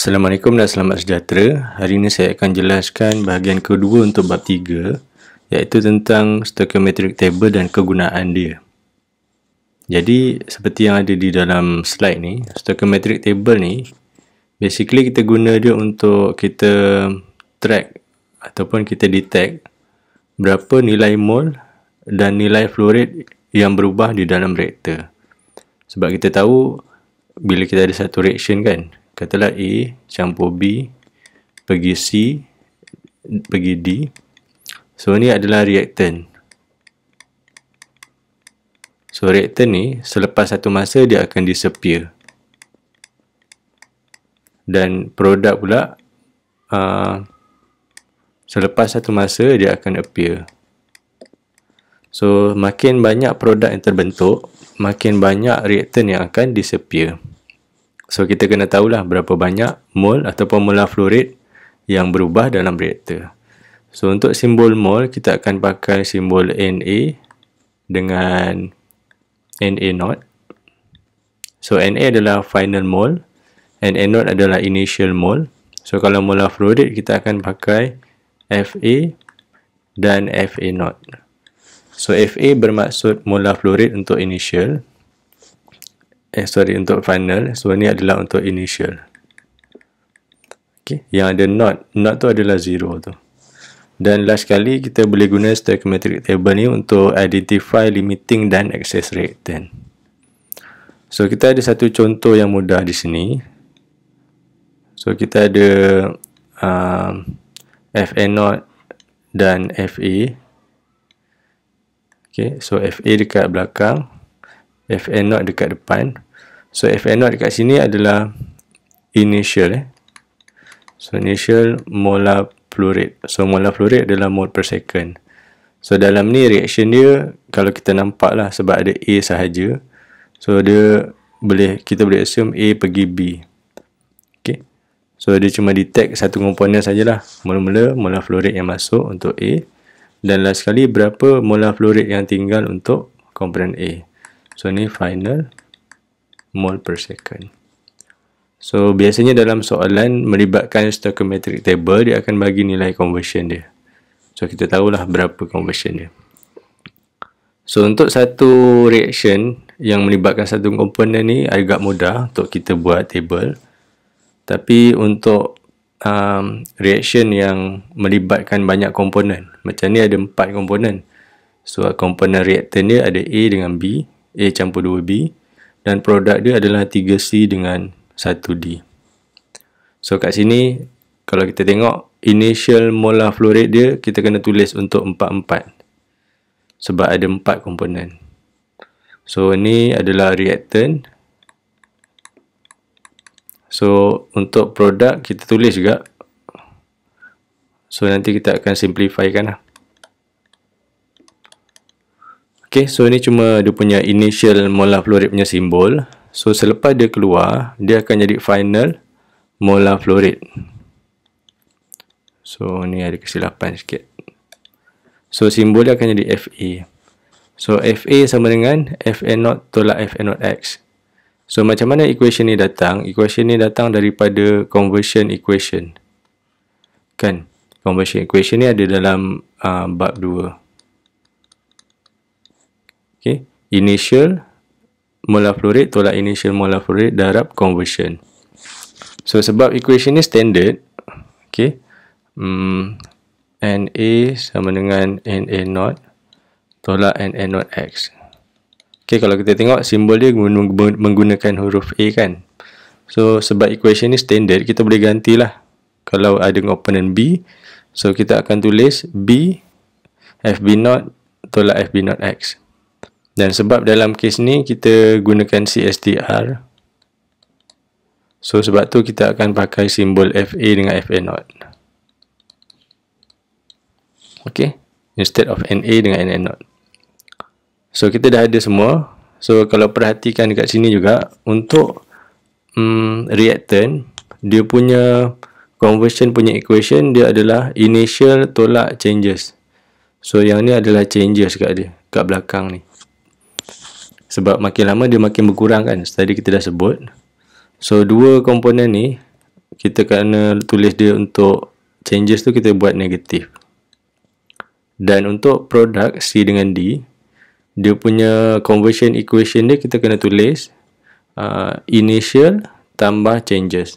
Assalamualaikum dan selamat sejahtera. Hari ini saya akan jelaskan bahagian kedua untuk bab tiga, iaitu tentang stoichiometric table dan kegunaan dia. Jadi seperti yang ada di dalam slide ni, stoichiometric table ni basically kita guna dia untuk kita track ataupun kita detect berapa nilai mol dan nilai fluorid yang berubah di dalam reaktor. Sebab kita tahu bila kita ada satu reaction kan, katalah A campur B pergi C pergi D so ini adalah reaktan. so reaktan ni selepas satu masa dia akan disappear dan produk pula uh, selepas satu masa dia akan appear so makin banyak produk yang terbentuk makin banyak reaktan yang akan disappear So kita kena tahulah berapa banyak mol ataupun molar flow rate yang berubah dalam reaktor. So untuk simbol mol kita akan pakai simbol Na dengan na not. So Na adalah final mol and Na0 adalah initial mol. So kalau molar flow rate kita akan pakai Fa dan fa not. So Fa bermaksud molar flow rate untuk initial eh sorry untuk final so ni adalah untuk initial okey yang ada not not tu adalah zero tu dan last kali kita boleh guna stoichiometric table ni untuk identify limiting dan excess reactant so kita ada satu contoh yang mudah di sini so kita ada um, FA0 dan FA okey so FA dekat belakang Fn0 dekat depan. So Fn0 dekat sini adalah initial eh. So initial molar flow So molar flow adalah mole per second. So dalam ni reaction dia kalau kita nampak lah sebab ada A sahaja. So dia boleh kita boleh assume A pergi B. Okay. So dia cuma detect satu komponen sajalah. Mula-mula molar flow yang masuk untuk A. Dan last sekali berapa molar flow yang tinggal untuk komponen A. So ni final mol per second. So biasanya dalam soalan melibatkan stoichiometric table dia akan bagi nilai conversion dia. So kita tahulah berapa conversion dia. So untuk satu reaction yang melibatkan satu komponen ni agak mudah untuk kita buat table. Tapi untuk um, reaction yang melibatkan banyak komponen, macam ni ada empat komponen. So komponen reaktan ni ada A dengan B, A campur 2B dan produk dia adalah 3C dengan 1D. So kat sini kalau kita tengok initial molar flow rate dia kita kena tulis untuk 4-4 sebab ada 4 komponen. So ini adalah reactant. So untuk produk kita tulis juga. So nanti kita akan simplifykan lah. Okay, so ini cuma dia punya initial molar flow rate punya simbol. So selepas dia keluar, dia akan jadi final molar flow rate. So ni ada kesilapan sikit. So simbol dia akan jadi FA. So FA sama dengan FA0 tolak FA0X. So macam mana equation ni datang? Equation ni datang daripada conversion equation. Kan? Conversion equation ni ada dalam uh, bab 2. initial molar flow rate tolak initial molar flow rate darab conversion. So sebab equation ni standard, okay, hmm, NA sama dengan NA0 tolak NA0 X. Okay, kalau kita tengok simbol dia menggunakan huruf A kan. So sebab equation ni standard, kita boleh gantilah. Kalau ada opponent B, so kita akan tulis B FB0 tolak FB0 X dan sebab dalam kes ni kita gunakan CSTR so sebab tu kita akan pakai simbol FA dengan FA not ok instead of NA dengan NA not so kita dah ada semua so kalau perhatikan dekat sini juga untuk mm, reactant dia punya conversion punya equation dia adalah initial tolak changes so yang ni adalah changes kat dia kat belakang ni sebab makin lama dia makin berkurang kan tadi kita dah sebut so dua komponen ni kita kena tulis dia untuk changes tu kita buat negatif dan untuk produk C dengan D dia punya conversion equation dia kita kena tulis uh, initial tambah changes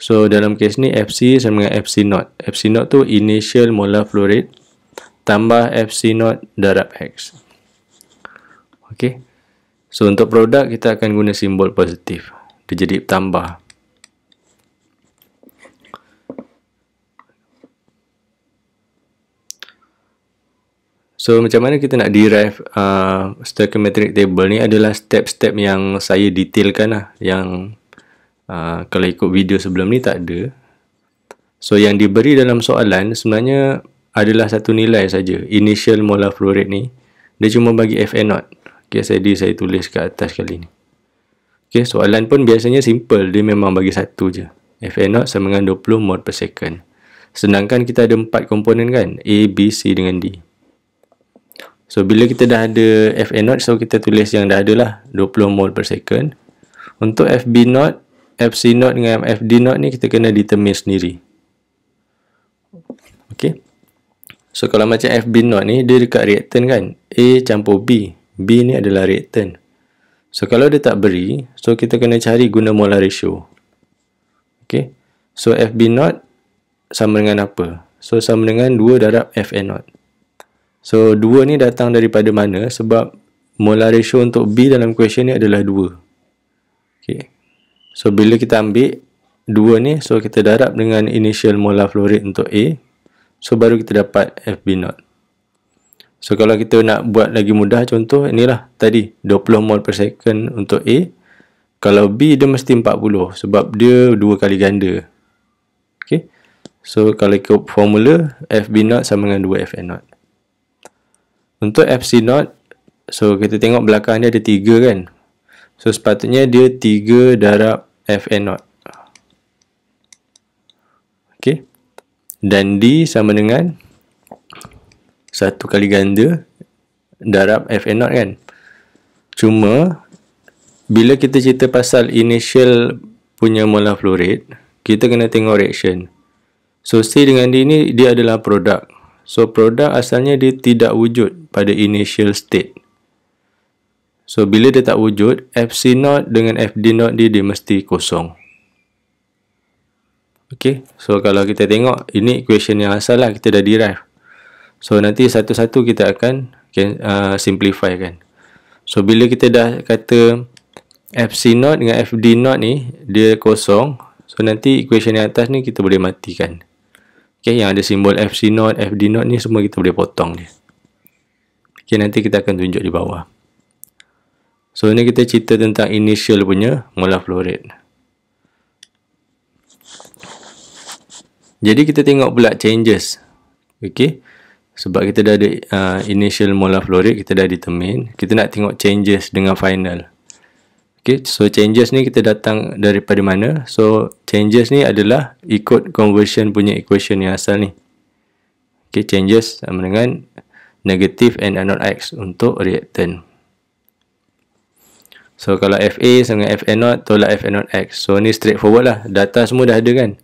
so dalam kes ni FC sama dengan FC not FC not tu initial molar flow rate tambah FC not darab x. Okey. So untuk produk kita akan guna simbol positif. Dia jadi tambah. So macam mana kita nak derive uh, stoichiometric table ni adalah step-step yang saya detailkan lah yang uh, kalau ikut video sebelum ni tak ada. So yang diberi dalam soalan sebenarnya adalah satu nilai saja initial molar flow rate ni. Dia cuma bagi FN0 case ID saya tulis kat atas kali ni. Okey, soalan pun biasanya simple. Dia memang bagi satu je. FN0 sama dengan 20 mod per second. Sedangkan kita ada empat komponen kan? A, B, C dengan D. So, bila kita dah ada FN0, so kita tulis yang dah ada lah. 20 mod per second. Untuk FB0, FC0 dengan FD0 ni kita kena determine sendiri. Okey, So, kalau macam FB0 ni, dia dekat reactant kan? A campur B. B ni adalah return. So kalau dia tak beri, so kita kena cari guna molar ratio. Okay. So FB0 sama dengan apa? So sama dengan 2 darab FN0. So 2 ni datang daripada mana? Sebab molar ratio untuk B dalam question ni adalah 2. Okay. So bila kita ambil 2 ni, so kita darab dengan initial molar flow rate untuk A. So baru kita dapat FB0. Okay. So kalau kita nak buat lagi mudah contoh inilah tadi 20 mol per second untuk A. Kalau B dia mesti 40 sebab dia dua kali ganda. Okay. So kalau ikut formula FB0 sama dengan 2FN0. Untuk FC0 so kita tengok belakang dia ada 3 kan. So sepatutnya dia 3 darab FN0. Okay. Dan D sama dengan satu kali ganda darab F and not kan cuma bila kita cerita pasal initial punya molar flow rate kita kena tengok reaction so C dengan D ni dia adalah produk so produk asalnya dia tidak wujud pada initial state so bila dia tak wujud FC not dengan FD not dia, dia mesti kosong Okey. so kalau kita tengok, ini equation yang asal lah, kita dah derive. So nanti satu-satu kita akan uh, simplify kan. So bila kita dah kata FC not dengan FD not ni dia kosong. So nanti equation yang atas ni kita boleh matikan. Okay yang ada simbol FC not, FD not ni semua kita boleh potong ni. Okay nanti kita akan tunjuk di bawah. So ni kita cerita tentang initial punya molar flow rate. Jadi kita tengok pula changes. Okay sebab kita dah ada uh, initial molar flow rate kita dah determine kita nak tengok changes dengan final Okay, so changes ni kita datang daripada mana so changes ni adalah ikut conversion punya equation yang asal ni Okay, changes sama dengan negatif n not x untuk reaktan. so kalau fa sama dengan fn tolak fn not x so ni straightforward lah data semua dah ada kan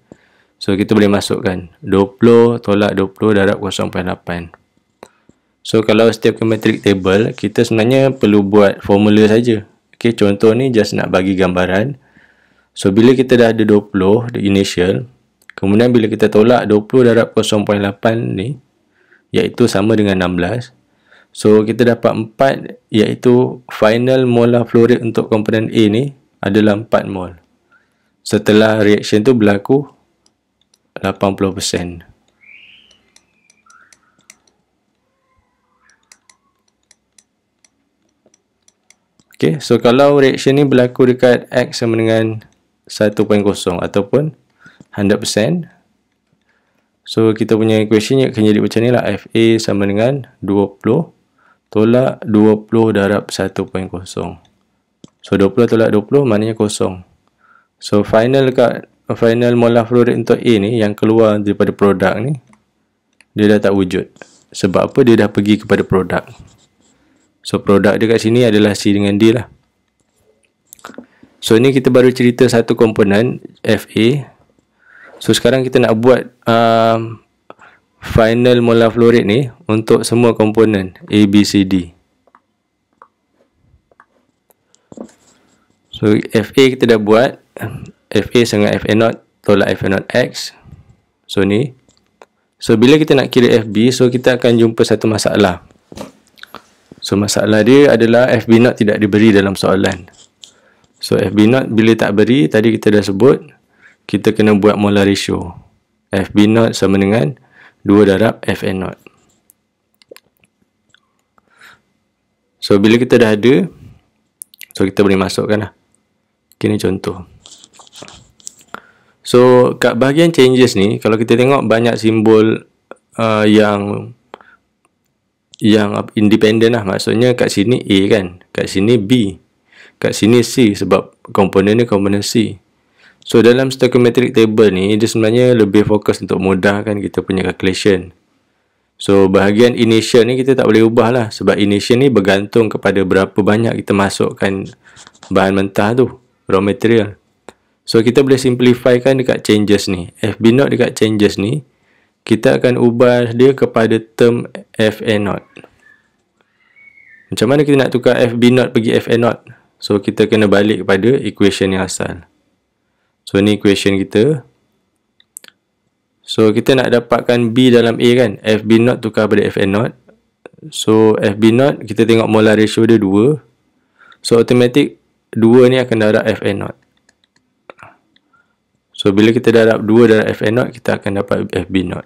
So kita boleh masukkan 20 tolak 20 darab 0.8. So kalau setiap ke metric table, kita sebenarnya perlu buat formula saja. Okay, contoh ni just nak bagi gambaran. So bila kita dah ada 20, the initial, kemudian bila kita tolak 20 darab 0.8 ni, iaitu sama dengan 16. So kita dapat 4 iaitu final molar lah flow rate untuk komponen A ni adalah 4 mol. Setelah reaction tu berlaku, 80% Okay, so kalau reaction ni berlaku dekat X sama dengan 1.0 ataupun 100% So, kita punya equation ni akan jadi macam ni lah FA sama dengan 20 tolak 20 darab 1.0 So, 20 tolak 20 maknanya kosong So, final dekat final molar fluoride untuk A ni yang keluar daripada produk ni dia dah tak wujud sebab apa dia dah pergi kepada produk so produk dia kat sini adalah C dengan D lah so ni kita baru cerita satu komponen FA so sekarang kita nak buat um, final molar fluoride ni untuk semua komponen A, B, C, D so FA kita dah buat FA dengan FA0 tolak FA0X. So ni. So bila kita nak kira FB, so kita akan jumpa satu masalah. So masalah dia adalah FB0 tidak diberi dalam soalan. So FB0 bila tak beri, tadi kita dah sebut, kita kena buat molar ratio. FB0 sama dengan 2 darab FA0. So bila kita dah ada, so kita boleh masukkan lah. kini contoh. So kat bahagian changes ni kalau kita tengok banyak simbol uh, yang yang independent lah maksudnya kat sini A kan kat sini B kat sini C sebab komponen ni komponen C So dalam stoichiometric table ni dia sebenarnya lebih fokus untuk mudahkan kita punya calculation So bahagian initial ni kita tak boleh ubah lah sebab initial ni bergantung kepada berapa banyak kita masukkan bahan mentah tu raw material So kita boleh simplify kan dekat changes ni. FB not dekat changes ni kita akan ubah dia kepada term FA not. Macam mana kita nak tukar FB not pergi FA not? So kita kena balik kepada equation yang asal. So ni equation kita. So kita nak dapatkan B dalam A kan? FB not tukar pada FA not. So FB not kita tengok molar ratio dia 2. So automatic 2 ni akan darab FA not. So bila kita darab dapat 2 dalam FN not kita akan dapat FB not.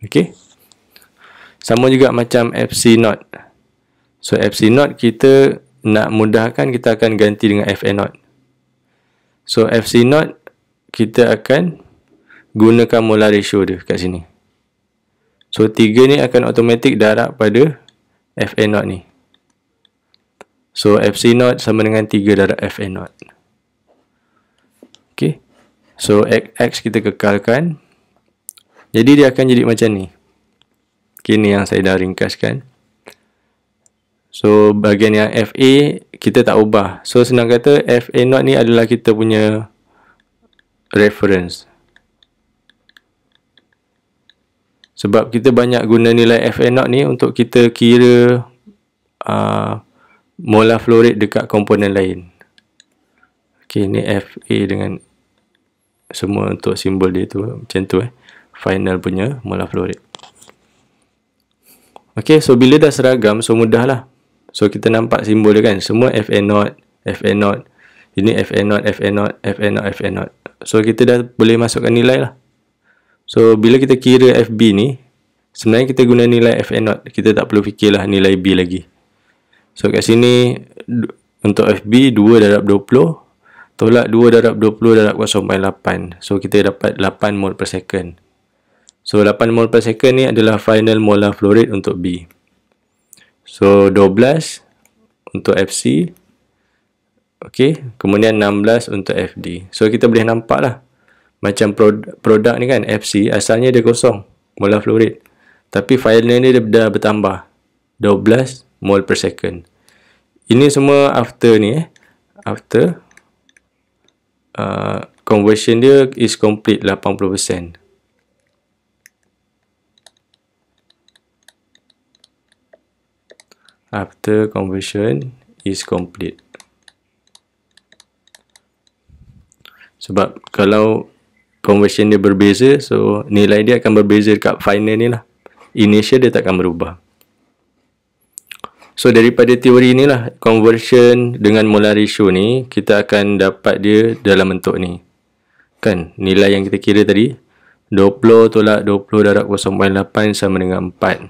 Okay? Sama juga macam FC not. So FC not kita nak mudahkan kita akan ganti dengan FN not. So FC not kita akan gunakan molar ratio dia kat sini. So 3 ni akan automatic darab pada FN not ni. So FC not sama dengan 3 darab FN not. So x kita kekalkan. Jadi dia akan jadi macam ni. Kini yang saya dah ringkaskan. So bahagian yang fa kita tak ubah. So senang kata fa not ni adalah kita punya reference. Sebab kita banyak guna nilai fa not ni untuk kita kira uh, molar flow rate dekat komponen lain. Okay, ni FA dengan semua untuk simbol dia tu macam tu eh final punya mola florid ok so bila dah seragam so mudah lah so kita nampak simbol dia kan semua FA not FA not ini FA not FA not FA not FA not so kita dah boleh masukkan nilai lah so bila kita kira FB ni sebenarnya kita guna nilai FA not kita tak perlu fikirlah nilai B lagi so kat sini untuk FB 2 darab 20 tolak 2 darab 20 darab 0.8 so kita dapat 8 mol per second so 8 mol per second ni adalah final molar flow rate untuk B so 12 untuk FC ok kemudian 16 untuk FD so kita boleh nampak lah macam produk ni kan FC asalnya dia kosong molar flow rate tapi final ni dia dah bertambah 12 mol per second ini semua after ni eh after uh, conversion dia is complete 80% after conversion is complete sebab kalau conversion dia berbeza so nilai dia akan berbeza dekat final ni lah initial dia takkan berubah So daripada teori inilah conversion dengan molar ratio ni kita akan dapat dia dalam bentuk ni. Kan nilai yang kita kira tadi 20 tolak 20 darab 0.8 sama dengan 4.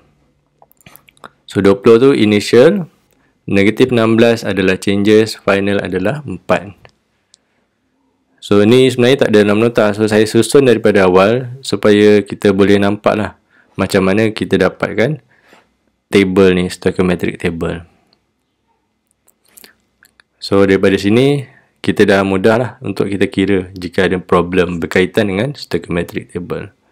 So 20 tu initial, negatif 16 adalah changes, final adalah 4. So ni sebenarnya tak ada dalam nota. So saya susun daripada awal supaya kita boleh nampak lah macam mana kita dapatkan kan table ni stoichiometric table so daripada sini kita dah mudah lah untuk kita kira jika ada problem berkaitan dengan stoichiometric table